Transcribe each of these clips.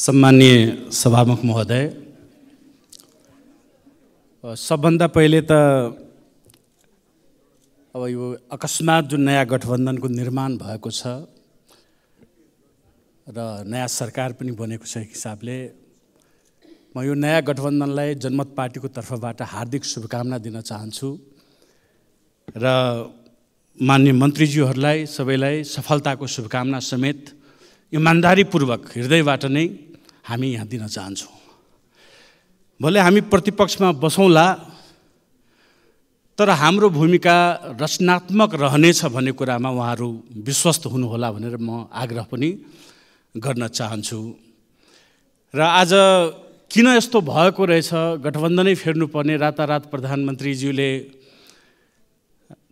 सम्मान्य सभामुख महोदय सबभन्दा पहिले त अब यो अकस्मात जुन नयाँ गठबन्धनको निर्माण भएको छ र नयाँ सरकार पनि बनेको छ एक हिसाबले म यो नयाँ गठबन्धनलाई जनमत पार्टीको तर्फबाट हार्दिक शुभकामना दिन चाहन्छु र मान्य मन्त्रीज्यूहरूलाई सबैलाई सफलताको शुभकामना समेत इमान्दारीपूर्वक हृदयबाट नै हामी यहाँ दिन चाहन्छौँ भले हामी प्रतिपक्षमा बसौँला तर हाम्रो भूमिका रचनात्मक रहनेछ भन्ने कुरामा उहाँहरू विश्वस्त हुनुहोला भनेर म आग्रह पनि गर्न चाहन्छु र आज किन यस्तो भएको रहेछ गठबन्धनै फेर्नुपर्ने रातारात प्रधानमन्त्रीज्यूले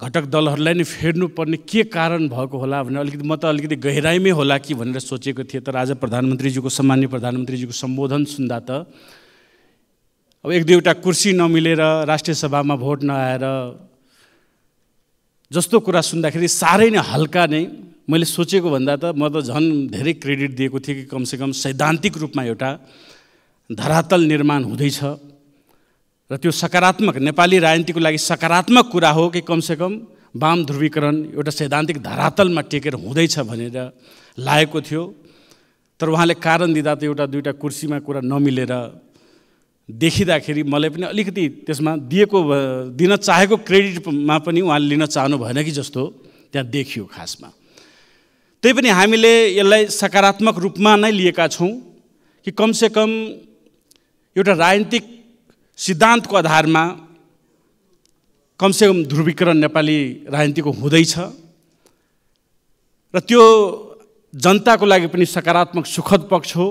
घटक दलहरूलाई नै फेर्नुपर्ने के कारण भएको होला भनेर अलिकति म त अलिकति गहिराइमै होला कि भनेर सोचेको थिएँ तर आज प्रधानमन्त्रीज्यूको सम्मान्य प्रधानमन्त्रीज्यूको सम्बोधन सुन्दा त अब एक दुईवटा कुर्सी नमिलेर राष्ट्रिय सभामा भोट नआएर जस्तो कुरा सुन्दाखेरि साह्रै नै हल्का नै मैले सोचेको भन्दा त म त झन् धेरै क्रेडिट दिएको थिएँ कि कमसेकम सैद्धान्तिक रूपमा एउटा धरातल निर्माण हुँदैछ र त्यो सकारात्मक नेपाली राजनीतिको लागि सकारात्मक कुरा हो कि कमसेकम वाम ध्रुवीकरण एउटा सैद्धान्तिक धरातलमा टेकेर हुँदैछ भनेर लागेको थियो तर उहाँले कारण दिँदा त एउटा दुइटा कुर्सीमा कुरा नमिलेर देखिँदाखेरि मलाई पनि अलिकति त्यसमा दिएको दिन चाहेको क्रेडिटमा पनि उहाँले लिन चाहनु भएन कि जस्तो त्यहाँ देखियो खासमा त्यही पनि हामीले यसलाई सकारात्मक रूपमा नै लिएका छौँ कि कमसेकम एउटा राजनीतिक सिद्धान्तको आधारमा कमसेकम ध्रुवीकरण नेपाली राजनीतिको हुँदैछ र त्यो जनताको लागि पनि सकारात्मक सुखद पक्ष हो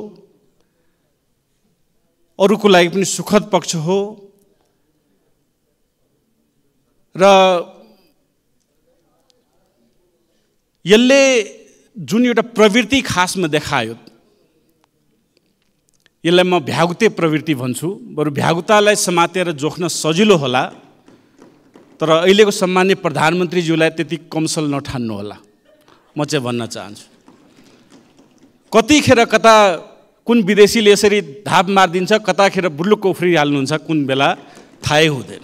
अरूको लागि पनि सुखद पक्ष हो र यसले जुन एउटा प्रवृत्ति खासमा देखायो यसलाई म भ्यागुते प्रवृत्ति भन्छु बरु भ्यागुतालाई समातेर जोख्न सजिलो होला तर अहिलेको सम्मान्य प्रधानमन्त्रीज्यूलाई त्यति कमसल नठान्नु होला म चाहिँ भन्न चाहन्छु कतिखेर कता कुन विदेशीले यसरी धाप मारिदिन्छ कताखेर बुर्लुक उफ्रिहाल्नुहुन्छ कुन बेला थाहै हुँदैन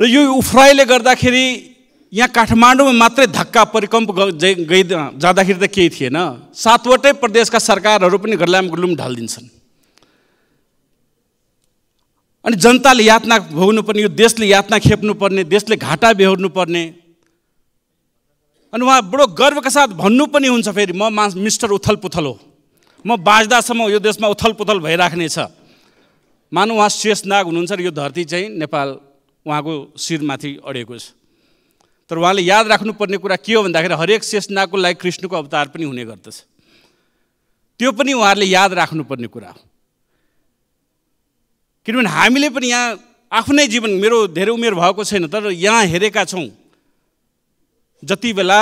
र यो उफ्राइले गर्दाखेरि यहाँ काठमाडौँमा मात्रै धक्का परिकम्प गइ जाँदाखेरि त केही थिएन सातवटै प्रदेशका सरकारहरू पनि घरलाम गुलुम ढालिदिन्छन् अनि जनताले यातना भोग्नुपर्ने यो देशले यातना खेप्नुपर्ने देशले घाटा बेहोर्नुपर्ने अनि उहाँ बडो गर्वका साथ भन्नु पनि हुन्छ फेरि म मा मिस्टर उथलपुथल हो म बाँच्दासम्म यो देशमा उथलपुथल भइराख्नेछ मानौँ उहाँ शेष नाग हुनुहुन्छ र यो धरती चाहिँ नेपाल उहाँको शिरमाथि अडेको छ तर उहाँले याद राख्नुपर्ने कुरा के हो भन्दाखेरि हरेक शेषनागको लागि कृष्णको अवतार पनि हुने गर्दछ त्यो पनि उहाँहरूले याद राख्नुपर्ने कुरा हो किनभने हामीले पनि यहाँ आफ्नै जीवन मेरो धेरै उमेर भएको छैन तर यहाँ हेरेका छौँ जति बेला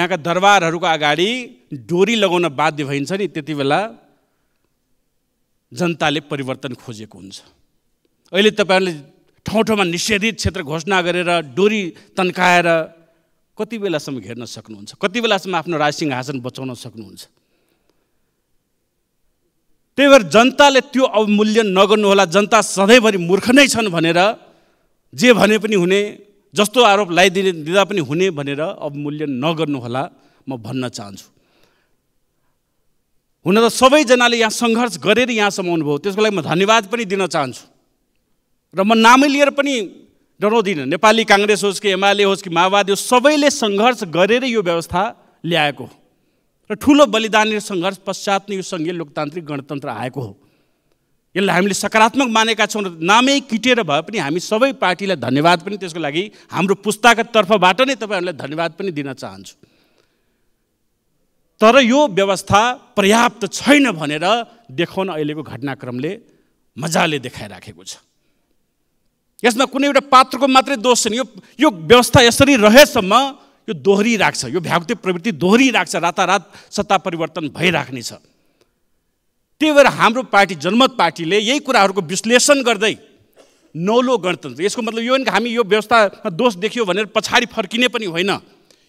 यहाँका दरबारहरूको अगाडि डोरी लगाउन बाध्य भइन्छ नि त्यति बेला जनताले परिवर्तन खोजेको हुन्छ अहिले तपाईँहरूले ठाउँ ठाउँमा निषेधित क्षेत्र घोषणा गरेर डोरी तन्काएर कति बेलासम्म घेर्न सक्नुहुन्छ कति बेलासम्म आफ्नो राजसिंह हासन बचाउन सक्नुहुन्छ त्यही भएर जनताले त्यो अवमूल्यन नगर्नुहोला जनता सधैँभरि मूर्ख नै छन् भनेर जे भने पनि हुने जस्तो आरोप लगाइदिने दिँदा पनि हुने भनेर अवमूल्यन नगर्नुहोला म भन्न चाहन्छु हुन त सबैजनाले यहाँ सङ्घर्ष गरेर यहाँसम्म आउनुभयो त्यसको लागि म धन्यवाद पनि दिन चाहन्छु र म नामै लिएर पनि डराउँदिनँ नेपाली काङ्ग्रेस होस् कि एमाले होस् कि माओवादी होस् सबैले सङ्घर्ष गरेर यो व्यवस्था ल्याएको हो र ठुलो बलिदान र सङ्घर्ष पश्चात नै यो सङ्घीय लोकतान्त्रिक गणतन्त्र आएको हो यसलाई हामीले सकारात्मक मानेका छौँ र नामै किटेर भए पनि हामी सबै पार्टीलाई धन्यवाद पनि त्यसको लागि हाम्रो पुस्ताका तर्फबाट नै तपाईँहरूलाई धन्यवाद पनि दिन चाहन्छु तर यो व्यवस्था पर्याप्त छैन भनेर देखाउन अहिलेको घटनाक्रमले मजाले देखाइराखेको छ यसमा कुनै एउटा पात्रको मात्रै दोष छैन यो यो व्यवस्था यसरी रहेसम्म यो दोहोरिराख्छ यो भ्यागुते प्रवृत्ति दोहोरिरहेको छ रातारात सत्ता परिवर्तन भइराख्नेछ त्यही भएर हाम्रो पार्टी जनमत पार्टीले यही कुराहरूको विश्लेषण गर्दै नौलो गणतन्त्र यसको मतलब यो कि हामी यो व्यवस्थामा दोष देखियो भनेर पछाडि फर्किने पनि होइन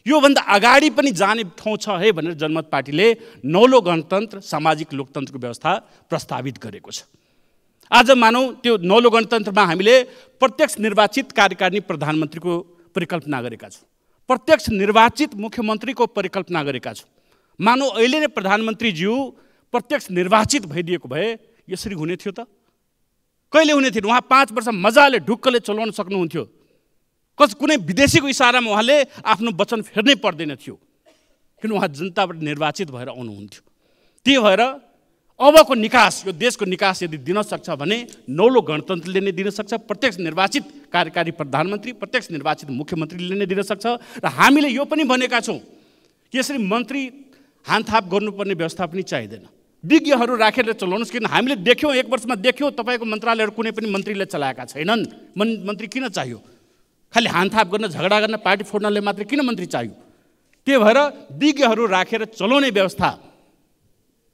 योभन्दा अगाडि पनि जाने ठाउँ छ है भनेर जनमत पार्टीले नौलो गणतन्त्र सामाजिक लोकतन्त्रको व्यवस्था प्रस्तावित गरेको छ आज मानौँ त्यो नौलो गणतन्त्रमा हामीले प्रत्यक्ष निर्वाचित कार्यकारिणी प्रधानमन्त्रीको परिकल्पना गरेका छौँ प्रत्यक्ष निर्वाचित मुख्यमन्त्रीको परिकल्पना गरेका छौँ मानौ अहिले नै प्रधानमन्त्रीज्यू प्रत्यक्ष निर्वाचित भइदिएको भए यसरी हुने थियो त कहिले हुने थिएन उहाँ पाँच वर्ष मजाले ढुक्कले चलाउन सक्नुहुन्थ्यो कस कुनै विदेशीको इसारामा उहाँले आफ्नो वचन फेर्नै पर्दैन थियो किन उहाँ जनताबाट निर्वाचित भएर आउनुहुन्थ्यो त्यही भएर अबको निकास यो देशको निकास यदि दिन सक्छ भने नौलो गणतन्त्रले नै दिन सक्छ प्रत्यक्ष निर्वाचित कार्यकारी प्रधानमन्त्री प्रत्यक्ष निर्वाचित मुख्यमन्त्रीले नै दिन सक्छ र हामीले यो पनि भनेका छौँ कि यसरी मन्त्री हानथाप गर्नुपर्ने व्यवस्था पनि चाहिँदैन विज्ञहरू राखेर चलाउनुहोस् किन हामीले देख्यौँ एक वर्षमा देख्यौँ तपाईँको मन्त्रालयहरू कुनै पनि मन्त्रीले चलाएका छैनन् मन् मन्त्री किन चाहियो खालि हानथाप गर्न झगडा गर्न पार्टी फोड्नले मात्रै किन मन्त्री चाहियो त्यही भएर विज्ञहरू राखेर चलाउने व्यवस्था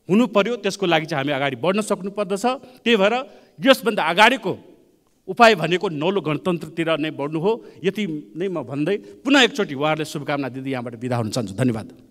हुनु पर्यो त्यसको लागि चाहिँ हामी अगाडि बढ्न सक्नुपर्दछ त्यही भएर यसभन्दा अगाडिको उपाय भनेको नौलो गणतन्त्रतिर नै बढ्नु हो यति नै म भन्दै पुनः एकचोटि उहाँहरूले शुभकामना दिँदै यहाँबाट बिदा हुन चाहन्छु धन्यवाद